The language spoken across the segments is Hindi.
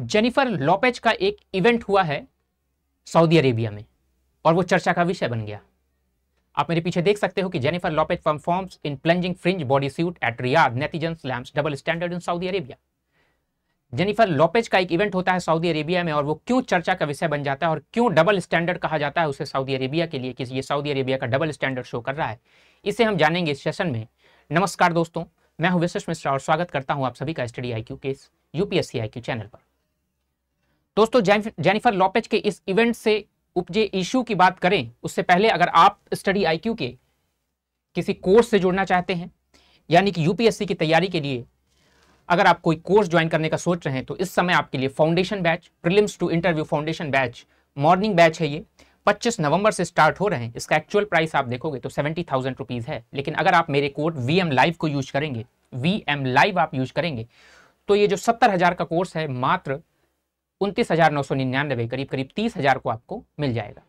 जेनिफर लॉपेज का एक इवेंट हुआ है सऊदी अरेबिया में और वो चर्चा का विषय बन गया आप मेरे पीछे देख सकते हो कि Jennifer Lopez performs in plunging fringe body suit at Riyadh netizen slams double standard in Saudi Arabia Jennifer Lopez का एक इवेंट होता है सऊदी अरेबिया में और वो क्यों चर्चा का विषय बन जाता है और क्यों डबल स्टैंडर्ड कहा जाता है उसे सऊदी अरेबिया के लिए कि ये सऊदी अरेबिया का डबल स्टैंडर्ड शो कर रहा है इसे हम जानेंगे इस सेशन में नमस्कार दोस्तों मैं हूं विशेष मिश्रा और स्वागत करता हूं आप सभी का स्टडी आई के यूपीएससी आई चैनल पर दोस्तों जेनिफर लॉपेज के इस इवेंट से उपजे इश्यू की बात करें उससे पहले अगर आप स्टडी आईक्यू के किसी कोर्स से जुड़ना चाहते हैं यानी कि यूपीएससी की तैयारी के लिए अगर आप कोई कोर्स ज्वाइन करने का सोच रहे हैं तो इस समय आपके लिए foundation batch prelims to interview foundation batch morning batch है ये 25 नवंबर से स्टार्ट हो रहे हैं इसका एक्चुअल प्राइस आप देखोगे तो सेवेंटी थाउजेंड रुपीज़ है लेकिन अगर आप मेरे कोर्ट वी एम लाइव को यूज करेंगे वी एम लाइव आप यूज करेंगे तो ये जो सत्तर हज़ार का कोर्स है मात्र उनतीस हज़ार नौ सौ निन्यानवे करीब करीब तीस हज़ार को आपको मिल जाएगा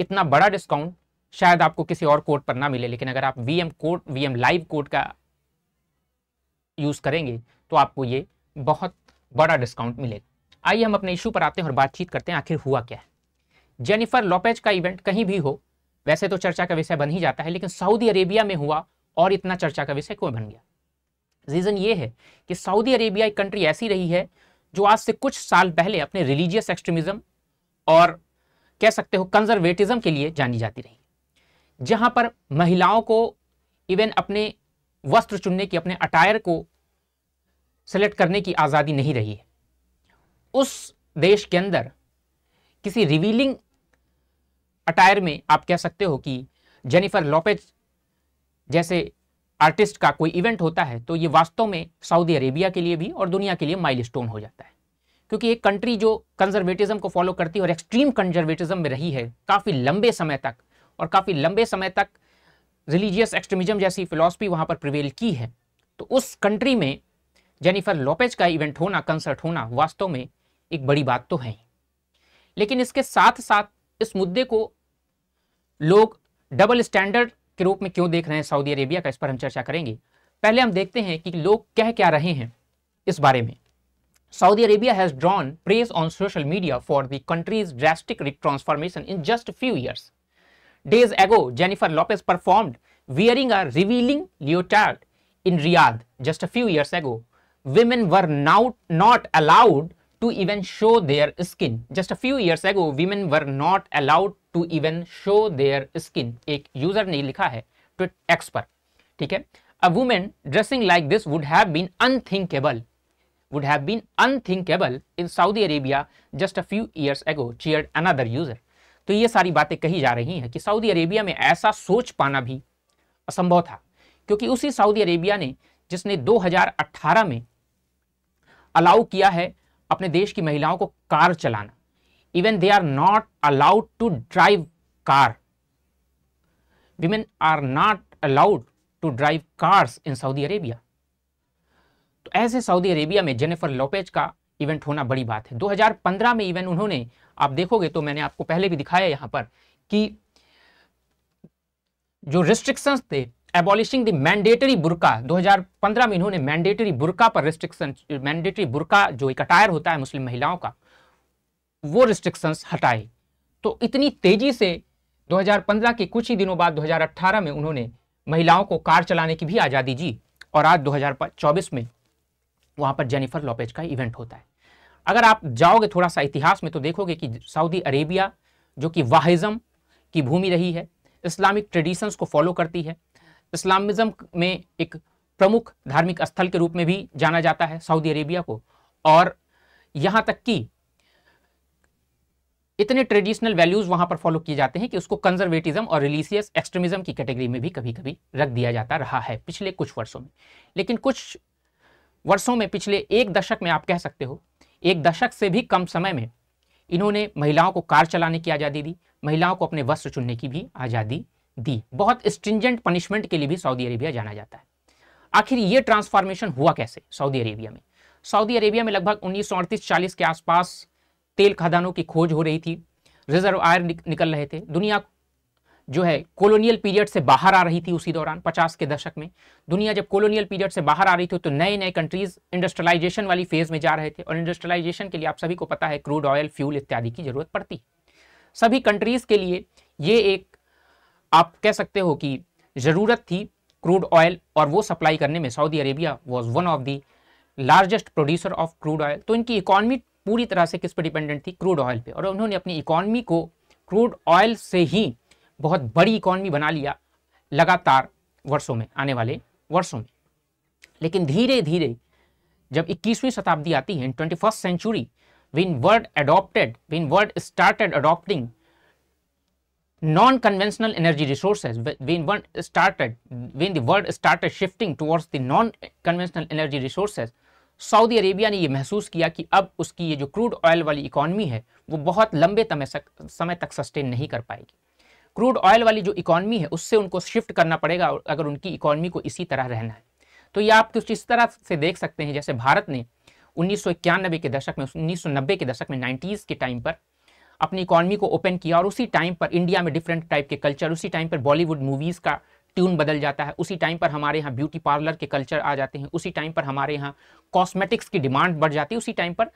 इतना बड़ा डिस्काउंट शायद आपको किसी और कोड पर ना मिले लेकिन अगर आप V M code V M live code का यूज़ करेंगे तो आपको ये बहुत बड़ा डिस्काउंट मिलेगा आइए हम अपने इशू पर आते हैं और बातचीत करते हैं आखिर हुआ क्या है जेनिफर लॉपेज का इवेंट कहीं भी हो वैसे तो चर्चा का विषय बन ही जाता है लेकिन सऊदी अरेबिया में हुआ और इतना चर्चा का विषय क्यों बन गया रीज़न ये है कि सऊदी अरेबिया एक कंट्री ऐसी रही है जो आज से कुछ साल पहले अपने रिलीजियस एक्सट्रीमिज्म और कह सकते हो कंजर्वेटिज्म के लिए जानी जाती रही जहाँ पर महिलाओं को इवन अपने वस्त्र चुनने की अपने अटायर को सेलेक्ट करने की आज़ादी नहीं रही है उस देश के अंदर किसी रिवीलिंग अटायर में आप कह सकते हो कि जेनिफर लॉपेज जैसे आर्टिस्ट का कोई इवेंट होता है तो ये वास्तव में सऊदी अरेबिया के लिए भी और दुनिया के लिए माइलस्टोन हो जाता है क्योंकि एक कंट्री जो कंजर्वेटिज्म को फॉलो करती है और एक्सट्रीम कंजर्वेटिज्म में रही है काफ़ी लंबे समय तक और काफ़ी लंबे समय तक रिलीजियस एक्सट्रीमिज्म जैसी फिलोसफी वहाँ पर प्रिवेल की है तो उस कंट्री में जेनिफर लोपेज का इवेंट होना कंसर्ट होना वास्तव में एक बड़ी बात तो है लेकिन इसके साथ साथ इस मुद्दे को लोग डबल स्टैंडर्ड के रूप में क्यों देख रहे हैं सऊदी अरेबिया का इस पर हम चर्चा करेंगे पहले हम देखते हैं कि लोग कह क्या रहे हैं इस बारे में Saudi Arabia has drawn press on social media for the country's drastic transformation in just few years days ago Jennifer Lopez performed wearing a revealing leotard in Riyadh just a few years ago women were not not allowed to even show their skin. Just a few years ago, women were not allowed to even show their skin. एक user ne likha hai to X पर ठीक है A woman dressing like this would have been unthinkable would have been unthinkable in Saudi Arabia just a few years ago cheered another user तो ये सारी बातें कही जा रही हैं कि सऊदी अरेबिया में ऐसा सोच पाना भी असंभव था क्योंकि उसी सऊदी अरेबिया ने जिसने 2018 में अलाउ किया है अपने देश की महिलाओं को कार चलाना even they are not allowed to drive car women are not allowed to drive cars in Saudi Arabia तो ऐसे सऊदी अरेबिया में जेनेफर लोपेज का इवेंट होना बड़ी बात है 2015 में इवेंट उन्होंने आप देखोगे तो मैंने आपको पहले भी दिखाया यहां पर कि जो रिस्ट्रिक्शंस थे एबॉलिशिंग द मैंडेटरी बुरका 2015 में इन्होंने मैंडेटरी बुरका पर रिस्ट्रिक्शन मैंडेटरी बुरका जो एक अटायर होता है मुस्लिम महिलाओं का वो रिस्ट्रिक्शंस हटाए तो इतनी तेजी से 2015 के कुछ ही दिनों बाद 2018 में उन्होंने महिलाओं को कार चलाने की भी आज़ादी दी और आज 2024 में वहाँ पर जेनिफर लॉपेज का इवेंट होता है अगर आप जाओगे थोड़ा सा इतिहास में तो देखोगे कि सऊदी अरेबिया जो कि वाहिज़म की भूमि रही है इस्लामिक ट्रेडिशंस को फॉलो करती है इस्लामिज्म में एक प्रमुख धार्मिक स्थल के रूप में भी जाना जाता है सऊदी अरेबिया को और यहाँ तक कि इतने ट्रेडिशनल वैल्यूज वहां पर फॉलो किए जाते हैं कि उसको कंजर्वेटिज्म और रिलीसियस एक्सट्रीमिज्म की कैटेगरी में भी कभी कभी रख दिया जाता रहा है पिछले कुछ वर्षों में लेकिन कुछ वर्षों में पिछले एक दशक में आप कह सकते हो एक दशक से भी कम समय में इन्होंने महिलाओं को कार चलाने की आज़ादी दी महिलाओं को अपने वस्त्र चुनने की भी आज़ादी दी बहुत स्ट्रिंजेंट पनिशमेंट के लिए भी सऊदी अरेबिया जाना जाता है आखिर ये ट्रांसफॉर्मेशन हुआ कैसे सऊदी अरेबिया में सऊदी अरेबिया में लगभग उन्नीस चालीस के आसपास तेल खदानों की खोज हो रही थी रिजर्व आयर निकल रहे थे दुनिया जो है कॉलोनियल पीरियड से बाहर आ रही थी उसी दौरान 50 के दशक में दुनिया जब कॉलोनियल पीरियड से बाहर आ रही थी तो नए नए कंट्रीज इंडस्ट्रियलाइजेशन वाली फेज में जा रहे थे और इंडस्ट्रियलाइजेशन के लिए आप सभी को पता है क्रूड ऑयल फ्यूल इत्यादि की जरूरत पड़ती सभी कंट्रीज के लिए ये एक आप कह सकते हो कि ज़रूरत थी क्रूड ऑयल और वो सप्लाई करने में Saudi Arabia was one of the largest producer of crude oil तो इनकी इकॉनमी पूरी तरह से किस पर डिपेंडेंट थी क्रूड ऑयल पे और उन्होंने अपनी इकॉनमी को क्रूड ऑयल से ही बहुत बड़ी इकॉनमी बना लिया लगातार वर्षों में आने वाले वर्षों में लेकिन धीरे धीरे जब 21वीं शताब्दी आती है in twenty first century when world adopted when world started adopting non-conventional energy resources when one started when the world started shifting towards the non-conventional energy resources Saudi Arabia ने ये महसूस किया कि अब उसकी ये जो क्रूड ऑयल वाली इकॉनमी है वो बहुत लंबे समय तक सस्टेन नहीं कर पाएगी क्रूड ऑयल वाली जो इकॉनमी है उससे उनको शिफ्ट करना पड़ेगा अगर उनकी इकॉनमी को इसी तरह रहना है तो ये आप कुछ इस तरह से देख सकते हैं जैसे भारत ने उन्नीस के दशक में उन्नीस के दशक में नाइन्टीज़ के टाइम पर अपनी इकॉनमी को ओपन किया और उसी टाइम पर इंडिया में डिफरेंट टाइप के कल्चर उसी टाइम पर बॉलीवुड मूवीज़ का ट्यून बदल जाता है उसी टाइम पर हमारे यहाँ ब्यूटी पार्लर के कल्चर आ जाते हैं उसी टाइम पर हमारे यहाँ कॉस्मेटिक्स की डिमांड बढ़ जाती है उसी टाइम पर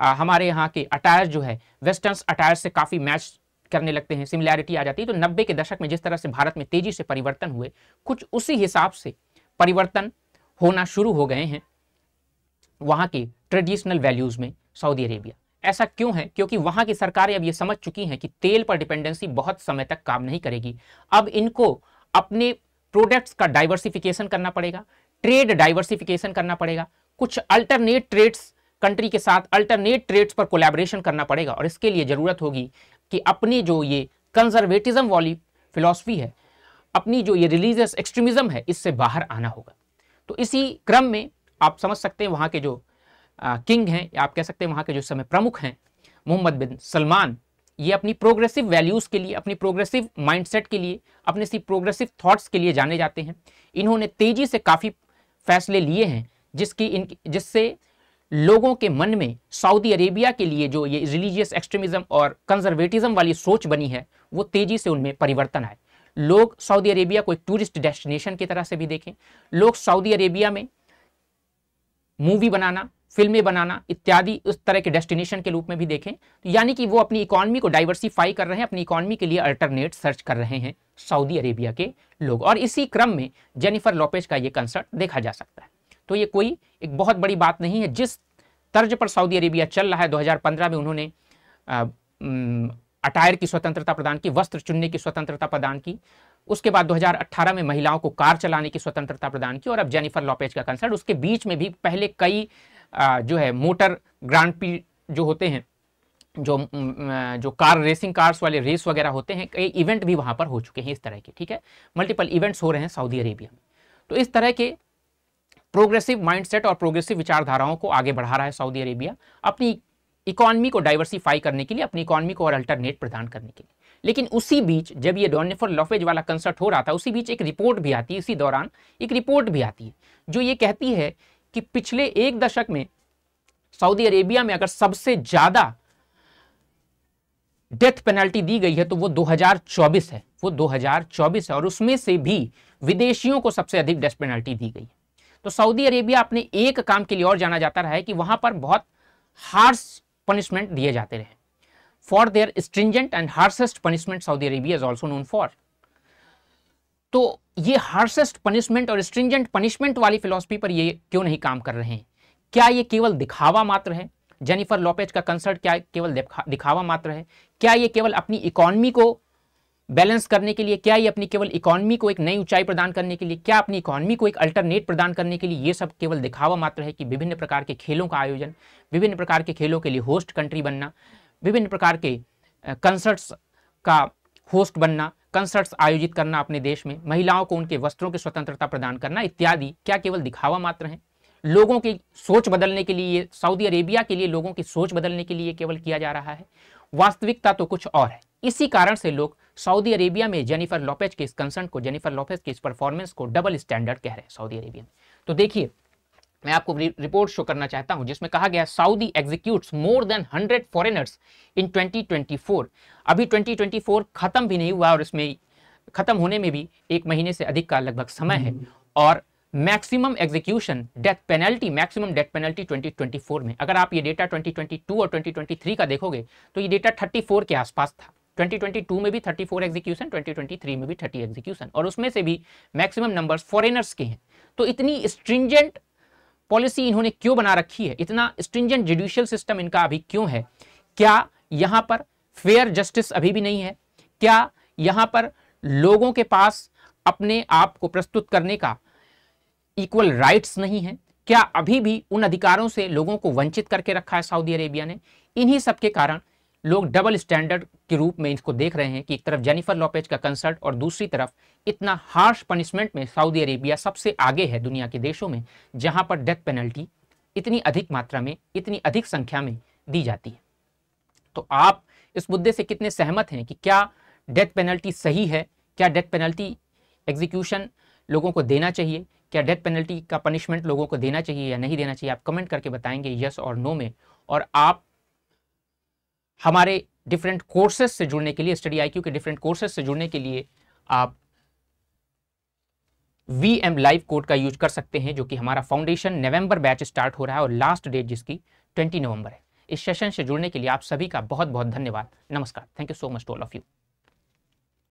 आ, हमारे यहाँ के अटायर जो है वेस्टर्न अटायर से काफ़ी मैच करने लगते हैं सिमिलैरिटी आ जाती है तो नब्बे के दशक में जिस तरह से भारत में तेज़ी से परिवर्तन हुए कुछ उसी हिसाब से परिवर्तन होना शुरू हो गए हैं वहाँ के ट्रेडिशनल वैल्यूज़ में सऊदी अरेबिया ऐसा क्यों है क्योंकि वहां की सरकारें अब ये समझ चुकी हैं कि तेल पर डिपेंडेंसी बहुत समय तक काम नहीं करेगी अब इनको अपने प्रोडक्ट्स का डाइवर्सिफिकेशन करना पड़ेगा ट्रेड डाइवर्सिफिकेशन करना पड़ेगा कुछ अल्टरनेट ट्रेड्स कंट्री के साथ अल्टरनेट ट्रेड्स पर कोलैबोरेशन करना पड़ेगा और इसके लिए ज़रूरत होगी कि अपनी जो ये कंजर्वेटिज्म वाली फिलोसफी है अपनी जो ये रिलीजियस एक्सट्रीमिज़्म है इससे बाहर आना होगा तो इसी क्रम में आप समझ सकते हैं वहाँ के जो किंग हैं आप कह सकते हैं वहाँ के जो समय प्रमुख हैं मोहम्मद बिन सलमान ये अपनी प्रोग्रेसिव वैल्यूज़ के लिए अपनी प्रोग्रेसिव माइंडसेट के लिए अपने सी प्रोग्रेसिव थॉट्स के लिए जाने जाते हैं इन्होंने तेज़ी से काफ़ी फैसले लिए हैं जिसकी इन जिससे लोगों के मन में सऊदी अरेबिया के लिए जो ये रिलीजियस एक्सट्रीमिज़म और कंजर्वेटिज़म वाली सोच बनी है वो तेज़ी से उनमें परिवर्तन आए लोग सऊदी अरेबिया को एक टूरिस्ट डेस्टिनेशन की तरह से भी देखें लोग सऊदी अरेबिया में मूवी बनाना फिल्में बनाना इत्यादि उस तरह के डेस्टिनेशन के रूप में भी देखें तो यानी कि वो अपनी इकॉनमी को डाइवर्सिफाई कर रहे हैं अपनी इकॉनमी के लिए अल्टरनेट सर्च कर रहे हैं सऊदी अरेबिया के लोग और इसी क्रम में जेनिफर लोपेज का ये कंसर्ट देखा जा सकता है तो ये कोई एक बहुत बड़ी बात नहीं है जिस तर्ज पर सऊदी अरेबिया चल रहा है दो में उन्होंने अटायर की स्वतंत्रता प्रदान की वस्त्र चुनने की स्वतंत्रता प्रदान की उसके बाद 2018 में महिलाओं को कार चलाने की स्वतंत्रता प्रदान की और अब जेनिफर लॉपेज का कंसर्ट उसके बीच में भी पहले कई जो है मोटर ग्रांड पी जो होते हैं जो जो कार रेसिंग कार्स वाले रेस वगैरह होते हैं कई इवेंट भी वहाँ पर हो चुके हैं इस तरह के ठीक है मल्टीपल इवेंट्स हो रहे हैं सऊदी अरेबिया में तो इस तरह के प्रोग्रेसिव माइंडसेट और प्रोग्रेसिव विचारधाराओं को आगे बढ़ा रहा है सऊदी अरेबिया अपनी इकॉनमी को डाइवर्सिफाई करने के लिए अपनी इकॉनमी को और अल्टरनेट प्रदान करने के लिए लेकिन उसी बीच जब ये डॉनिफर लॉफेज वाला कंसर्ट हो रहा था उसी बीच एक रिपोर्ट भी आती है इसी दौरान एक रिपोर्ट भी आती है जो ये कहती है कि पिछले एक दशक में सऊदी अरेबिया में अगर सबसे ज्यादा डेथ पेनल्टी दी गई है तो वो 2024 है वो 2024 है और उसमें से भी विदेशियों को सबसे अधिक डेथ पेनल्टी दी गई है तो सऊदी अरेबिया अपने एक काम के लिए और जाना जाता रहा है कि वहां पर बहुत हार्श पनिशमेंट दिए जाते रहे for their stringent and harshest punishment Saudi Arabia is also known for तो ये हार्शेस्ट पनिशमेंट और स्ट्रिंजेंट पनिशमेंट वाली फिलॉसफी पर ये क्यों नहीं काम कर रहे हैं क्या ये केवल दिखावा मात्र है जेनिफर लॉपेज का कंसर्ट क्या केवल दिखावा मात्र है क्या ये केवल अपनी इकॉनमी को बैलेंस करने के लिए क्या ये अपनी केवल इकॉनमी को एक नई ऊंचाई प्रदान करने के लिए क्या अपनी इकोनॉमी को एक अल्टरनेट प्रदान करने के लिए ये सब केवल दिखावा मात्र है कि विभिन्न प्रकार के खेलों का आयोजन विभिन्न प्रकार के खेलों के लिए होस्ट कंट्री बनना विभिन्न प्रकार के कंसर्ट्स का होस्ट बनना कंसर्ट्स आयोजित करना अपने देश में महिलाओं को उनके वस्त्रों की स्वतंत्रता प्रदान करना इत्यादि क्या केवल दिखावा मात्र है लोगों की सोच बदलने के लिए सऊदी अरेबिया के लिए लोगों की सोच बदलने के लिए केवल किया जा रहा है वास्तविकता तो कुछ और है इसी कारण से लोग सऊदी अरेबिया में जेनिफर लॉपेज के इस कंसर्ट को जेनिफर लॉपेज के इस परफॉर्मेंस को डबल स्टैंडर्ड कह रहे हैं सऊदी अरेबिया में तो देखिए मैं आपको रिपोर्ट शो करना चाहता हूं जिसमें कहा गया Saudi executes more than 100 foreigners in 2024 अभी 2024 खत्म भी नहीं हुआ और इसमें खत्म होने में भी एक महीने से अधिक का लगभग समय है हम्म। और maximum execution death penalty maximum death penalty 2024 में अगर आप ये डेटा 2022 और 2023 का देखोगे तो ये डेटा 34 के आसपास था 2022 में भी 34 एग्जीक्यूशन 2023 में भी 30 एग्जीक्यूशन और उसमें से भी मैक्सिमम नंबर्स फॉरेनर्स के हैं तो इतनी स्ट्रिंजेंट पॉलिसी इन्होंने क्यों बना रखी है इतना स्ट्रिंजेंट जुडिशियल सिस्टम इनका अभी क्यों है क्या यहां पर फेयर जस्टिस अभी भी नहीं है क्या यहां पर लोगों के पास अपने आप को प्रस्तुत करने का इक्वल राइट्स नहीं है क्या अभी भी उन अधिकारों से लोगों को वंचित करके रखा है सऊदी अरेबिया ने इन्हीं सब के कारण लोग डबल स्टैंडर्ड के रूप में इसको देख रहे हैं कि एक तरफ जेनिफर लॉपेज का कंसर्ट और दूसरी तरफ इतना हार्श पनिशमेंट में सऊदी अरेबिया सबसे आगे है दुनिया के देशों में जहां पर डेथ पेनल्टी इतनी अधिक मात्रा में इतनी अधिक संख्या में दी जाती है तो आप इस मुद्दे से कितने सहमत हैं कि क्या डेथ पेनल्टी सही है क्या डेथ पेनल्टी एग्जीक्यूशन लोगों को देना चाहिए क्या डेथ पेनल्टी का पनिशमेंट लोगों को देना चाहिए या नहीं देना चाहिए आप कमेंट करके बताएंगे यस और नो में और आप हमारे डिफरेंट कोर्सेज से जुड़ने के लिए स्टडी आई के डिफरेंट कोर्सेज से जुड़ने के लिए आप वी एम लाइव कोड का यूज कर सकते हैं जो कि हमारा फाउंडेशन नवंबर बैच स्टार्ट हो रहा है और लास्ट डेट जिसकी 20 नवंबर है इस सेशन से जुड़ने के लिए आप सभी का बहुत बहुत धन्यवाद नमस्कार thank you so much to all of you